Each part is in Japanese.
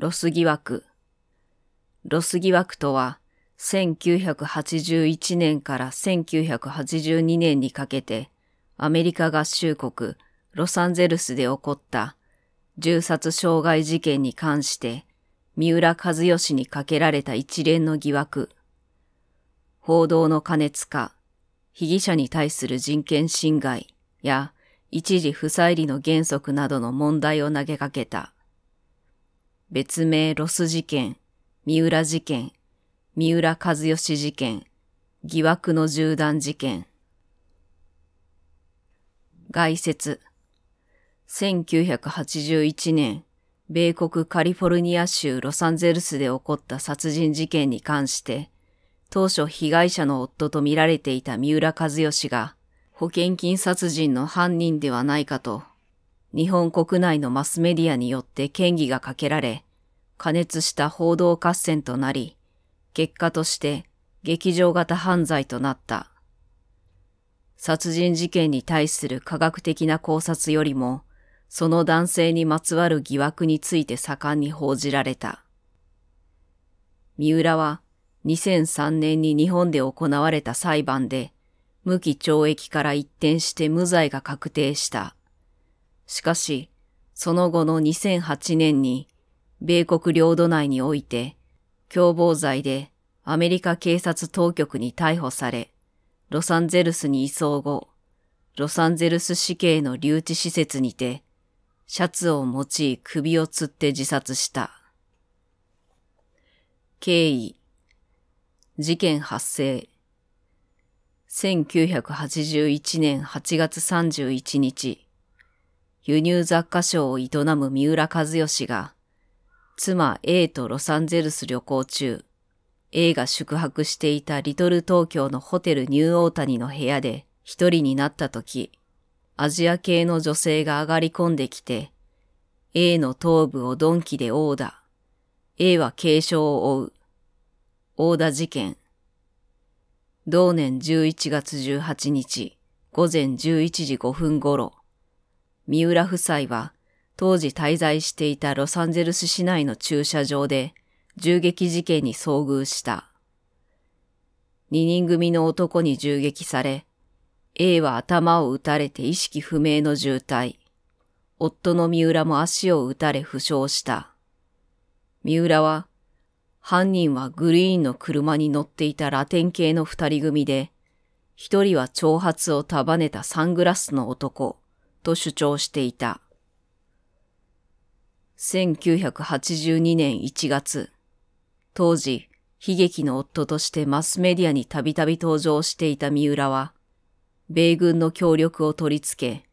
ロス疑惑。ロス疑惑とは、1981年から1982年にかけて、アメリカ合衆国ロサンゼルスで起こった銃殺傷害事件に関して、三浦和義にかけられた一連の疑惑。報道の過熱化、被疑者に対する人権侵害や一時不再理の原則などの問題を投げかけた。別名ロス事件、三浦事件、三浦和義事件、疑惑の銃弾事件。外説。1981年、米国カリフォルニア州ロサンゼルスで起こった殺人事件に関して、当初被害者の夫と見られていた三浦和義が、保険金殺人の犯人ではないかと日本国内のマスメディアによって嫌疑がかけられ、加熱した報道合戦となり、結果として劇場型犯罪となった。殺人事件に対する科学的な考察よりも、その男性にまつわる疑惑について盛んに報じられた。三浦は2003年に日本で行われた裁判で、無期懲役から一転して無罪が確定した。しかし、その後の2008年に、米国領土内において、共謀罪でアメリカ警察当局に逮捕され、ロサンゼルスに移送後、ロサンゼルス市警の留置施設にて、シャツを用い首を吊って自殺した。経緯、事件発生。1981年8月31日、輸入雑貨商を営む三浦和義が、妻 A とロサンゼルス旅行中、A が宿泊していたリトル東京のホテルニューオータニの部屋で一人になった時、アジア系の女性が上がり込んできて、A の頭部を鈍器で殴打。A は軽傷を負う。殴打事件。同年11月18日午前11時5分頃、三浦夫妻は当時滞在していたロサンゼルス市内の駐車場で銃撃事件に遭遇した。二人組の男に銃撃され、A は頭を撃たれて意識不明の重体。夫の三浦も足を撃たれ負傷した。三浦は、犯人はグリーンの車に乗っていたラテン系の二人組で、一人は長髪を束ねたサングラスの男。と主張していた。1982年1月、当時、悲劇の夫としてマスメディアにたびたび登場していた三浦は、米軍の協力を取り付け、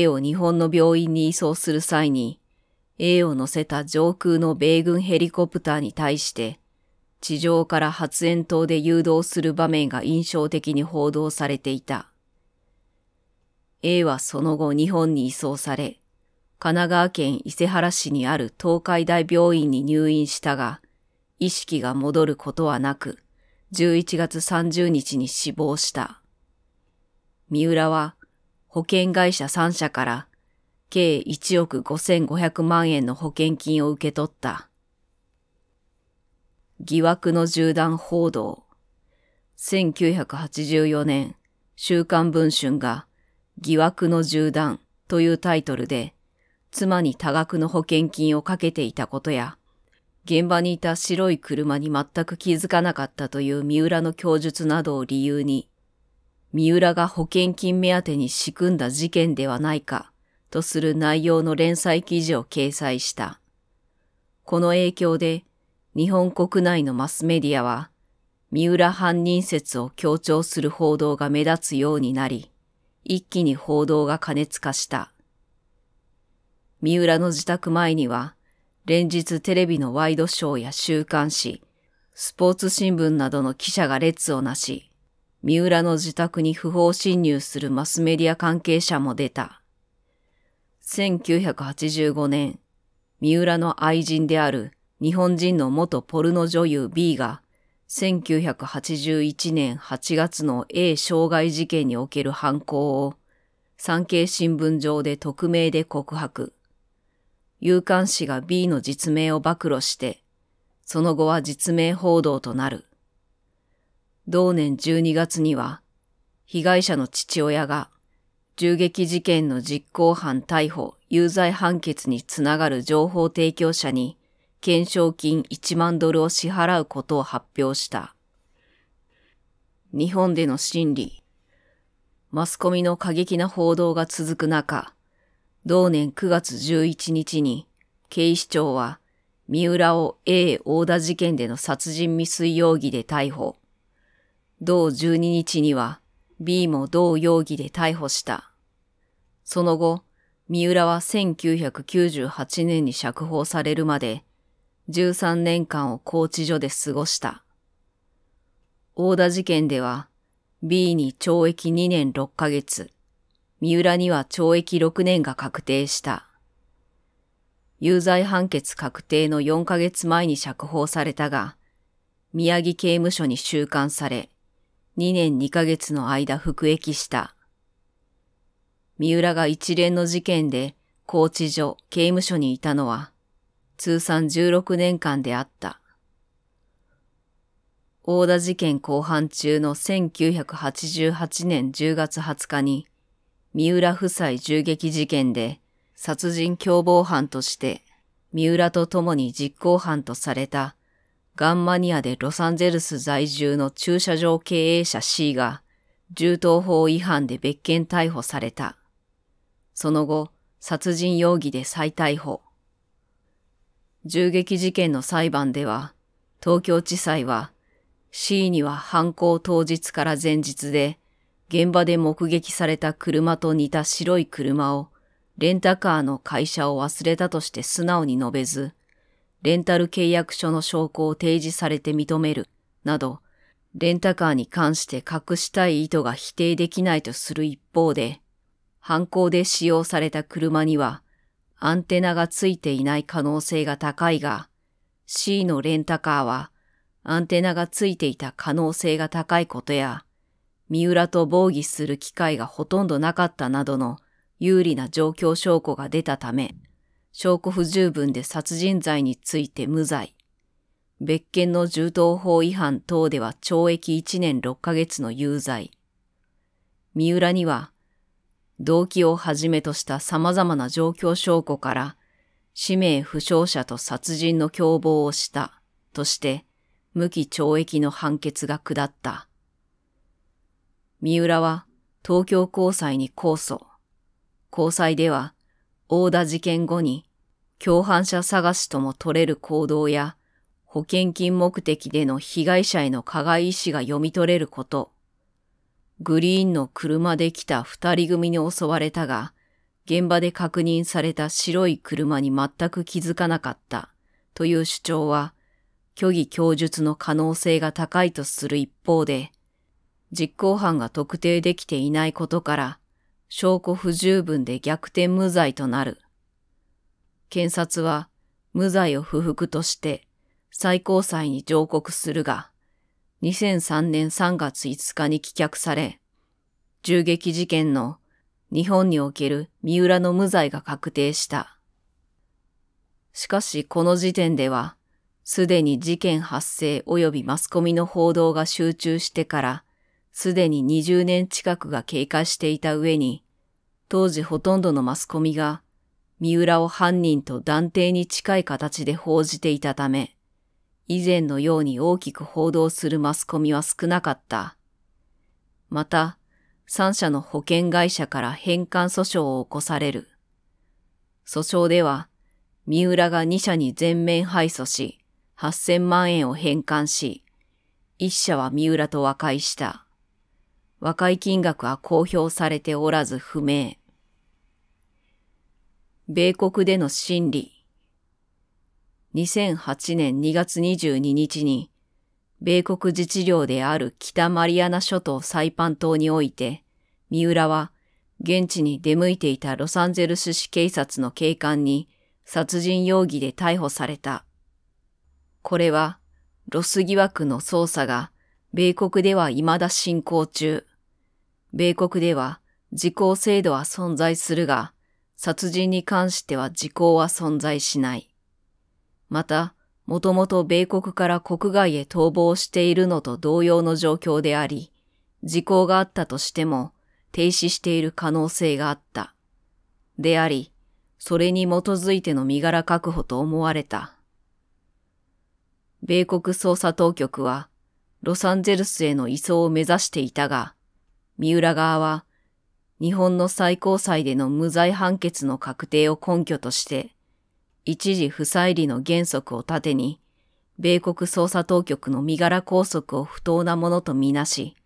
A を日本の病院に移送する際に、A を乗せた上空の米軍ヘリコプターに対して、地上から発煙筒で誘導する場面が印象的に報道されていた。A はその後日本に移送され、神奈川県伊勢原市にある東海大病院に入院したが、意識が戻ることはなく、11月30日に死亡した。三浦は保険会社3社から計1億5500万円の保険金を受け取った。疑惑の縦断報道。1984年、週刊文春が疑惑の銃弾というタイトルで、妻に多額の保険金をかけていたことや、現場にいた白い車に全く気づかなかったという三浦の供述などを理由に、三浦が保険金目当てに仕組んだ事件ではないかとする内容の連載記事を掲載した。この影響で日本国内のマスメディアは三浦犯人説を強調する報道が目立つようになり、一気に報道が過熱化した。三浦の自宅前には、連日テレビのワイドショーや週刊誌、スポーツ新聞などの記者が列をなし、三浦の自宅に不法侵入するマスメディア関係者も出た。1985年、三浦の愛人である日本人の元ポルノ女優 B が1981年8月の A 傷害事件における犯行を産経新聞上で匿名で告白。有刊誌が B の実名を暴露して、その後は実名報道となる。同年12月には、被害者の父親が銃撃事件の実行犯逮捕有罪判決につながる情報提供者に懸賞金1万ドルを支払うことを発表した。日本での審理。マスコミの過激な報道が続く中、同年9月11日に警視庁は三浦を A 大田事件での殺人未遂容疑で逮捕。同12日には B も同容疑で逮捕した。その後、三浦は1998年に釈放されるまで13年間を拘置所で過ごした。大田事件では B に懲役2年6ヶ月、三浦には懲役6年が確定した。有罪判決確定の4ヶ月前に釈放されたが、宮城刑務所に収監され、2年2ヶ月の間服役した。三浦が一連の事件で、拘置所、刑務所にいたのは、通算16年間であった。大田事件後半中の1988年10月20日に、三浦夫妻銃撃事件で殺人共謀犯として三浦と共に実行犯とされたガンマニアでロサンゼルス在住の駐車場経営者 C が銃刀法違反で別件逮捕された。その後、殺人容疑で再逮捕。銃撃事件の裁判では、東京地裁は、C には犯行当日から前日で、現場で目撃された車と似た白い車を、レンタカーの会社を忘れたとして素直に述べず、レンタル契約書の証拠を提示されて認める、など、レンタカーに関して隠したい意図が否定できないとする一方で、犯行で使用された車には、アンテナがついていない可能性が高いが、C のレンタカーはアンテナがついていた可能性が高いことや、三浦と防御する機会がほとんどなかったなどの有利な状況証拠が出たため、証拠不十分で殺人罪について無罪。別件の銃刀法違反等では懲役1年6ヶ月の有罪。三浦には動機をはじめとした様々な状況証拠から、氏名不詳者と殺人の共謀をしたとして、無期懲役の判決が下った。三浦は東京高裁に控訴。高裁では、大田事件後に、共犯者探しとも取れる行動や、保険金目的での被害者への加害意思が読み取れることグリーンの車で来た二人組に襲われたが、現場で確認された白い車に全く気づかなかったという主張は、虚偽供述の可能性が高いとする一方で、実行犯が特定できていないことから、証拠不十分で逆転無罪となる。検察は無罪を不服として最高裁に上告するが、2003年3月5日に棄却され、銃撃事件の日本における三浦の無罪が確定した。しかしこの時点では、すでに事件発生及びマスコミの報道が集中してから、すでに20年近くが経過していた上に、当時ほとんどのマスコミが、三浦を犯人と断定に近い形で報じていたため、以前のように大きく報道するマスコミは少なかった。また、三社の保険会社から返還訴訟を起こされる。訴訟では、三浦が2社に全面敗訴し、8000万円を返還し、1社は三浦と和解した。和解金額は公表されておらず不明。米国での審理。2008年2月22日に、米国自治領である北マリアナ諸島サイパン島において、三浦は現地に出向いていたロサンゼルス市警察の警官に殺人容疑で逮捕された。これはロス疑惑の捜査が米国では未だ進行中。米国では時効制度は存在するが、殺人に関しては時効は存在しない。また、もともと米国から国外へ逃亡しているのと同様の状況であり、時効があったとしても停止している可能性があった。であり、それに基づいての身柄確保と思われた。米国捜査当局は、ロサンゼルスへの移送を目指していたが、三浦側は、日本の最高裁での無罪判決の確定を根拠として、一時不再利の原則を盾に、米国捜査当局の身柄拘束を不当なものとみなし、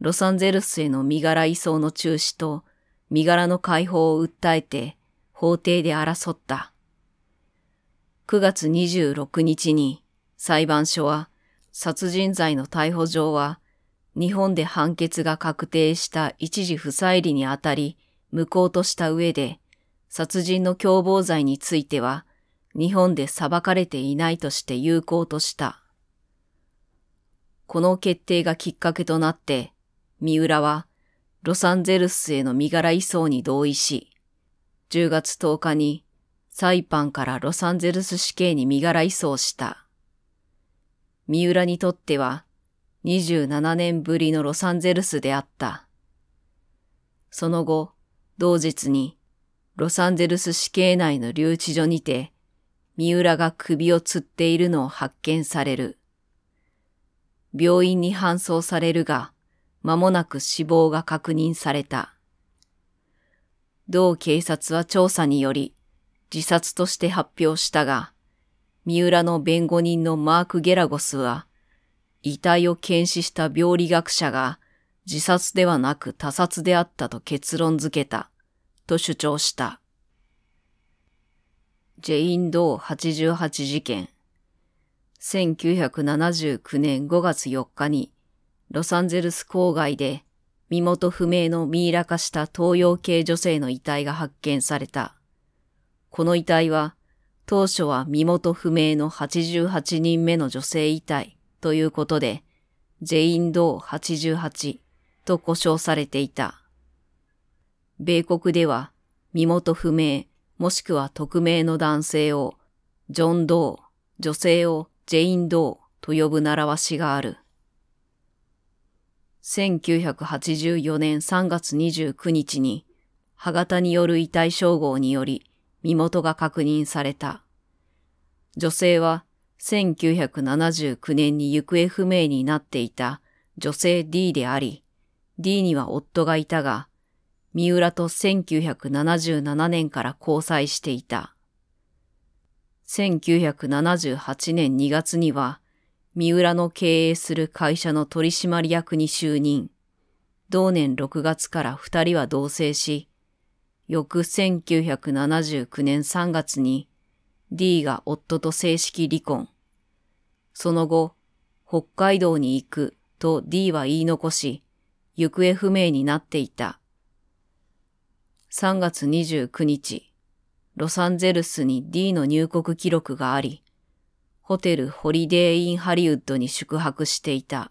ロサンゼルスへの身柄移送の中止と身柄の解放を訴えて法廷で争った。9月26日に裁判所は殺人罪の逮捕状は日本で判決が確定した一時不再利にあたり無効とした上で殺人の共謀罪については、日本で裁かれていないとして有効とした。この決定がきっかけとなって、三浦はロサンゼルスへの身柄移送に同意し、10月10日にサイパンからロサンゼルス死刑に身柄移送した。三浦にとっては27年ぶりのロサンゼルスであった。その後、同日にロサンゼルス市警内の留置所にて、三浦が首を吊っているのを発見される。病院に搬送されるが、間もなく死亡が確認された。同警察は調査により、自殺として発表したが、三浦の弁護人のマーク・ゲラゴスは、遺体を検視した病理学者が自殺ではなく他殺であったと結論付けた。と主張した。ジェインドー88事件。1979年5月4日に、ロサンゼルス郊外で身元不明のミイラ化した東洋系女性の遺体が発見された。この遺体は、当初は身元不明の88人目の女性遺体ということで、ジェインドー88と呼称されていた。米国では身元不明もしくは匿名の男性をジョン・ドー、女性をジェイン・ドーと呼ぶ習わしがある。1984年3月29日に、歯型による遺体照合により身元が確認された。女性は1979年に行方不明になっていた女性 D であり、D には夫がいたが、三浦と1977年から交際していた。1978年2月には、三浦の経営する会社の取締役に就任。同年6月から二人は同棲し、翌1979年3月に D が夫と正式離婚。その後、北海道に行くと D は言い残し、行方不明になっていた。3月29日、ロサンゼルスに D の入国記録があり、ホテルホリデーインハリウッドに宿泊していた。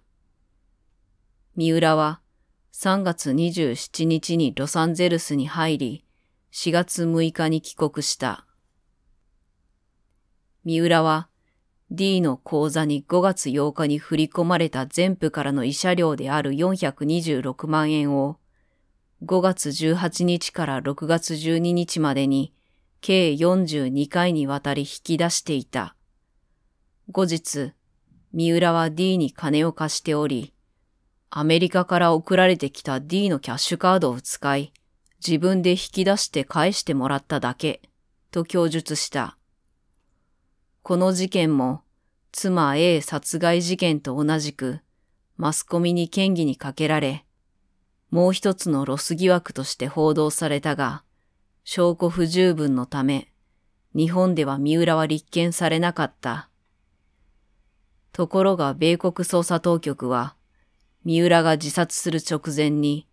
三浦は3月27日にロサンゼルスに入り、4月6日に帰国した。三浦は D の口座に5月8日に振り込まれた全部からの慰謝料である426万円を5月18日から6月12日までに計42回にわたり引き出していた。後日、三浦は D に金を貸しており、アメリカから送られてきた D のキャッシュカードを使い、自分で引き出して返してもらっただけ、と供述した。この事件も、妻 A 殺害事件と同じく、マスコミに嫌疑にかけられ、もう一つのロス疑惑として報道されたが、証拠不十分のため、日本では三浦は立件されなかった。ところが米国捜査当局は、三浦が自殺する直前に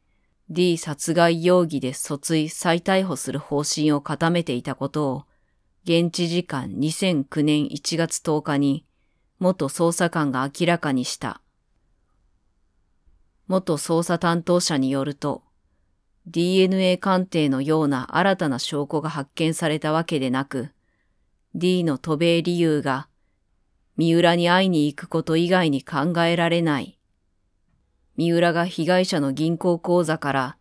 D 殺害容疑で訴追再逮捕する方針を固めていたことを、現地時間2009年1月10日に元捜査官が明らかにした。元捜査担当者によると、DNA 鑑定のような新たな証拠が発見されたわけでなく、D の渡米理由が、三浦に会いに行くこと以外に考えられない。三浦が被害者の銀行口座から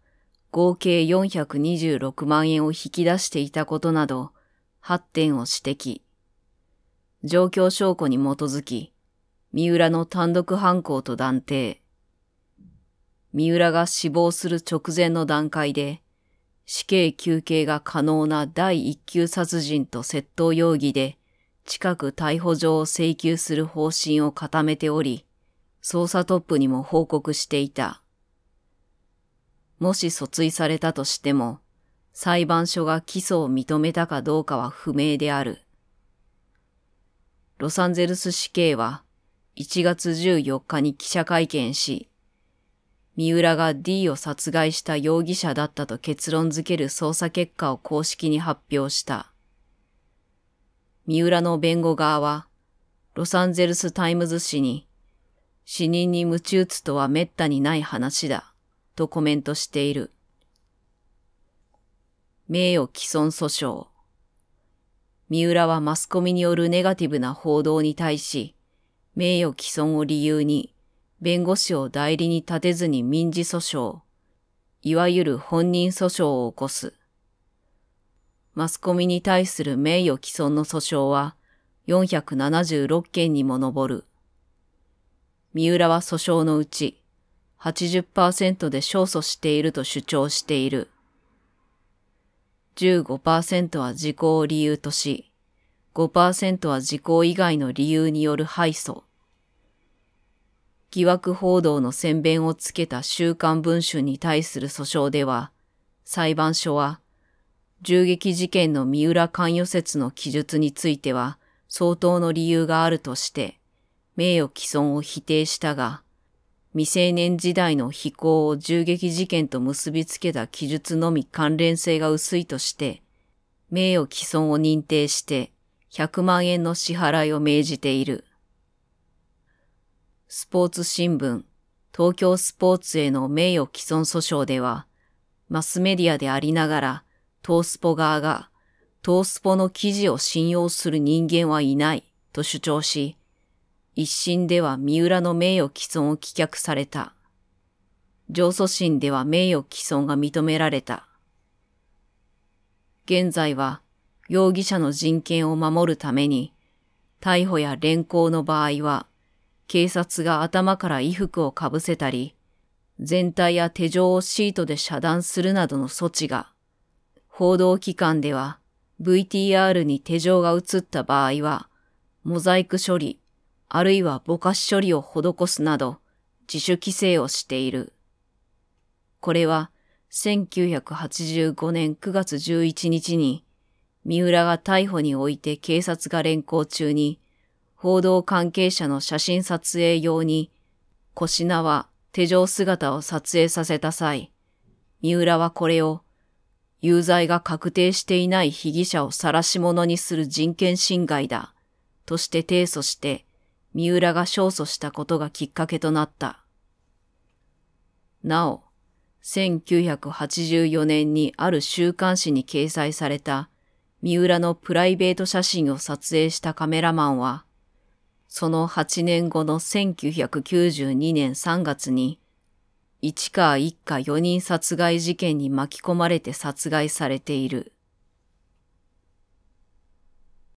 合計426万円を引き出していたことなど、8点を指摘。状況証拠に基づき、三浦の単独犯行と断定。三浦が死亡する直前の段階で、死刑求刑が可能な第一級殺人と窃盗容疑で、近く逮捕状を請求する方針を固めており、捜査トップにも報告していた。もし訴追されたとしても、裁判所が起訴を認めたかどうかは不明である。ロサンゼルス死刑は1月14日に記者会見し、三浦が D を殺害した容疑者だったと結論づける捜査結果を公式に発表した。三浦の弁護側は、ロサンゼルスタイムズ紙に、死人に鞭打つとは滅多にない話だ、とコメントしている。名誉毀損訴訟。三浦はマスコミによるネガティブな報道に対し、名誉毀損を理由に弁護士を代理に立てずに民事訴訟、いわゆる本人訴訟を起こす。マスコミに対する名誉毀損の訴訟は476件にも上る。三浦は訴訟のうち80%で勝訴していると主張している。15%は時効を理由とし、5%は時効以外の理由による敗訴。疑惑報道の宣弁をつけた週刊文春に対する訴訟では、裁判所は、銃撃事件の三浦関与説の記述については相当の理由があるとして、名誉毀損を否定したが、未成年時代の非行を銃撃事件と結びつけた記述のみ関連性が薄いとして、名誉毀損を認定して100万円の支払いを命じている。スポーツ新聞、東京スポーツへの名誉毀損訴訟では、マスメディアでありながら、東スポ側が、東スポの記事を信用する人間はいないと主張し、一審では三浦の名誉毀損を棄却された。上訴審では名誉毀損が認められた。現在は容疑者の人権を守るために、逮捕や連行の場合は警察が頭から衣服をかぶせたり、全体や手錠をシートで遮断するなどの措置が、報道機関では VTR に手錠が映った場合は、モザイク処理、あるいはぼかし処理を施すなど、自主規制をしている。これは、1985年9月11日に、三浦が逮捕において警察が連行中に、報道関係者の写真撮影用に、腰縄、は手錠姿を撮影させた際、三浦はこれを、有罪が確定していない被疑者を晒し者にする人権侵害だ、として提訴して、三浦が勝訴したことがきっかけとなった。なお、1984年にある週刊誌に掲載された三浦のプライベート写真を撮影したカメラマンは、その8年後の1992年3月に、市川一家4人殺害事件に巻き込まれて殺害されている